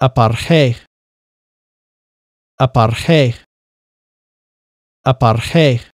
apartheid apartheid apartheid